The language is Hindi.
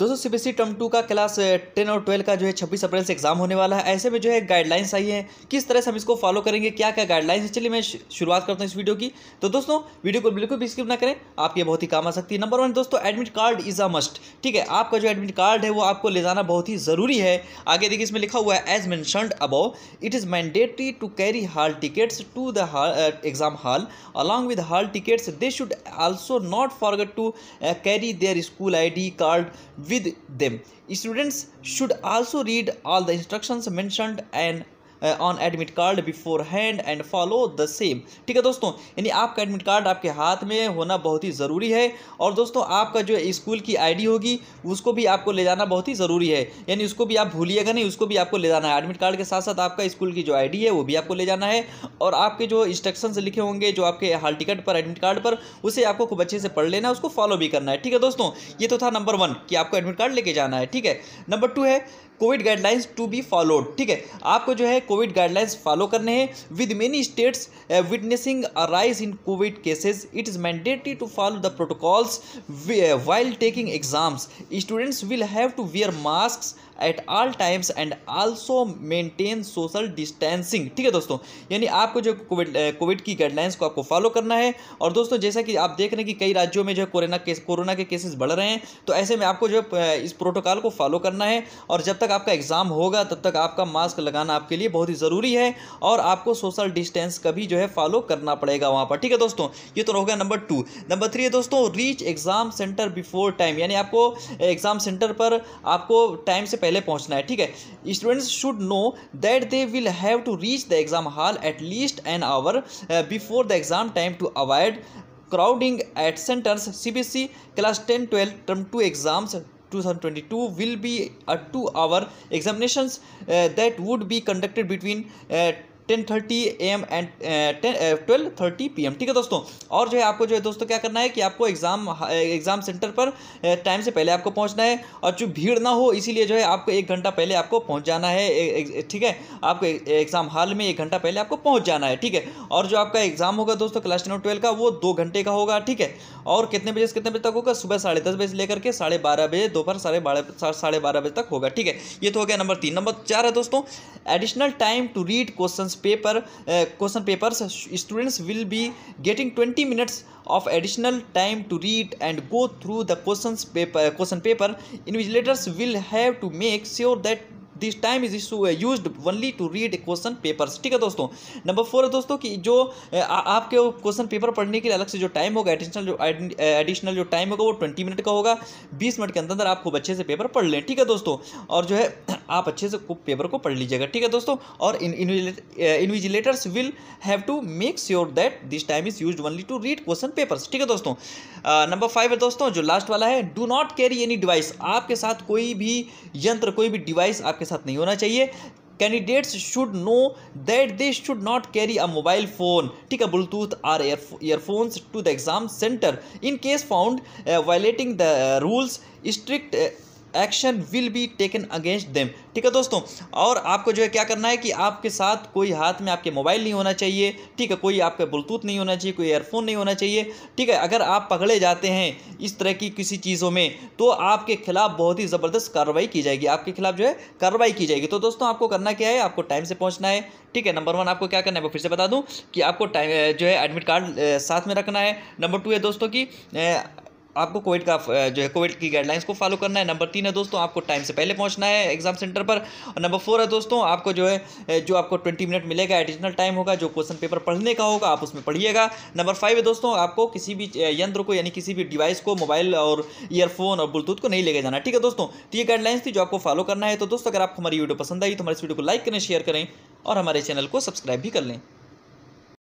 दोस्तों सी बी टर्म टू का क्लास टेन और ट्वेल्व का जो है छब्बीस अप्रैल से एग्जाम होने वाला है ऐसे में जो है गाइडलाइंस आई हैं किस तरह से हम इसको फॉलो करेंगे क्या क्या गाइडलाइंस है चलिए मैं शुरुआत करता हूँ इस वीडियो की तो दोस्तों वीडियो को बिल्कुल भी स्किप ना करें आपके बहुत ही काम आ सकती है नंबर वन दोस्तों admit card is a must ठीक है आपका जो एडमिट कार्ड है वो आपको ले जाना बहुत ही ज़रूरी है आगे देखिए इसमें लिखा हुआ है as mention about it is mandatory to carry hall tickets to the exam hall along with hall tickets they should also not forget to carry their school I card with them students should also read all the instructions mentioned and on admit card beforehand and follow the same ठीक है दोस्तों यानी आपका एडमिट कार्ड आपके हाथ में होना बहुत ही ज़रूरी है और दोस्तों आपका जो स्कूल की आईडी होगी उसको भी आपको ले जाना बहुत ही ज़रूरी है यानी उसको भी आप भूलिएगा नहीं उसको भी आपको ले जाना है एडमिट कार्ड के साथ साथ आपका स्कूल की जो आई है वो भी आपको ले जाना है और आपके जो इंस्ट्रक्शन लिखे होंगे जो आपके हाल टिकट पर एडमिट कार्ड पर उसे आपको खूब अच्छे से पढ़ लेना है उसको फॉलो भी करना है ठीक है दोस्तों ये तो था नंबर वन कि आपको एडमिट कार्ड लेके जाना है ठीक है नंबर टू है COVID guidelines to be followed ठीक है आपको जो है कोविड गाइडलाइंस फॉलो करने हैं with many states witnessing arise in COVID cases it is mandatory to follow the protocols while taking exams students will have to wear mask at all times and also maintain social distancing ठीक है दोस्तों यानी आपको जो कोविड कोविड की गाइडलाइंस को आपको फॉलो करना है और दोस्तों जैसा कि आप देख रहे हैं कि कई राज्यों में जो है कोरोना केस कोरोना के केसेस बढ़ रहे हैं तो ऐसे में आपको जो है इस प्रोटोकॉल को फॉलो करना है और जब तक आपका एग्ज़ाम होगा तब तक आपका मास्क लगाना आपके लिए बहुत ही ज़रूरी है और आपको सोशल डिस्टेंस का भी जो है फॉलो करना पड़ेगा वहाँ पर ठीक है दोस्तों ये तो गया नंबर टू नंबर थ्री है दोस्तों reach exam centre before time यानी आपको एग्ज़ाम सेंटर पर आपको टाइम से पहले पहले पहुंचना है ठीक है students should know that they will have to reach the exam hall at least an hour before the exam time to avoid crowding at centres C B class ten twelve term two exams 2022 will be a two hour examinations uh, that would be conducted between uh, ten thirty AM and ten twelve thirty P ठीक है दोस्तों और जो है आपको जो है दोस्तों क्या करना है कि आपको एग्ज़ाम एग्ज़ाम सेंटर पर टाइम uh, से पहले आपको पहुँचना है और जो भीड़ ना हो इसीलिए जो है आपको एक घंटा पहले आपको पहुँच जाना है ठीक है आपको एग्ज़ाम हॉल में एक घंटा पहले आपको पहुँच जाना है ठीक है और जो आपका एग्ज़ाम होगा दोस्तों क्लास टेन और ट्वेल्व का वो दो घंटे का होगा ठीक है और कितने बजे से कितने बजे तक होगा सुबह साढ़े दस बजे से लेकर के साढ़े बारह बजे दोपहर साढ़े बारह साढ़े बारह बजे तक होगा ठीक है ये तो हो गया नंबर तीन नंबर चार है दोस्तों additional time to read question paper question papers students will be getting twenty minutes of additional time to read and go through the question paper question paper in invigilators will have to make sure that this time is use only to read question papers ठीक है दोस्तों नंबर फोर है दोस्तों की जो uh, आपके क्वेश्चन पेपर पढ़ने के लिए अलग से जो टाइम होगा एडिशनल जो एडिशनल uh, जो टाइम होगा वो ट्वेंटी मिनट का होगा बीस मिनट के अंदर अंदर आपको अच्छे से पेपर पढ़ लें ठीक है दोस्तों और जो है आप अच्छे से पेपर को पढ़ लीजिएगा ठीक है दोस्तों और invigilators will have to make sure that this time is use only to read question papers ठीक है दोस्तों नंबर फाइव है दोस्तों जो लास्ट वाला है do not carry any device आपके साथ कोई भी यंत्र कोई भी डिवाइस आपके साथ नहीं होना चाहिए candidates should know that they should not carry a mobile phone ठीक है Bluetooth or earphones to the exam centre in case found violating the rules strict action will be taken against them ठीक है दोस्तों और आपको जो है क्या करना है कि आपके साथ कोई हाथ में आपके मोबाइल नहीं होना चाहिए ठीक है कोई आपका ब्लूटूथ नहीं होना चाहिए कोई एयरफोन नहीं होना चाहिए ठीक है अगर आप पकड़े जाते हैं इस तरह की किसी चीज़ों में तो आपके खिलाफ बहुत ही ज़बरदस्त कार्रवाई की जाएगी आपके खिलाफ जो है कार्रवाई की जाएगी तो दोस्तों आपको करना क्या है आपको टाइम से पहुँचना है ठीक है नंबर वन आपको क्या करना है मैं फिर से बता दूँ कि आपको टाइम जो है एडमिट कार्ड साथ में रखना है नंबर टू है दोस्तों की आपको कोविड का जो है कोविड की गाइडलाइंस को फॉलो करना है नंबर तीन है दोस्तों आपको टाइम से पहले पहुंचना है एग्जाम सेंटर पर और नंबर फोर है दोस्तों आपको जो है जो आपको ट्वेंटी मिनट मिलेगा एडिशनल टाइम होगा जो क्वेश्चन पेपर पढ़ने का होगा आप उसमें पढ़िएगा नंबर फाइव है दोस्तों आपको किसी भी यंत्र को यानी किसी भी डिवाइस को मोबाइल और ईयरफोन और ब्लूटूथ को नहीं लेके जाना ठीक है दोस्तों तो ये गाइडलाइंस थी जो आपको फॉलो करना है तो दोस्तों अगर आपको हमारी वीडियो पसंद आई तो हमारे इस वीडियो को लाइक करें शेयर करें और हमारे चैनल को सब्सक्राइब भी कर लें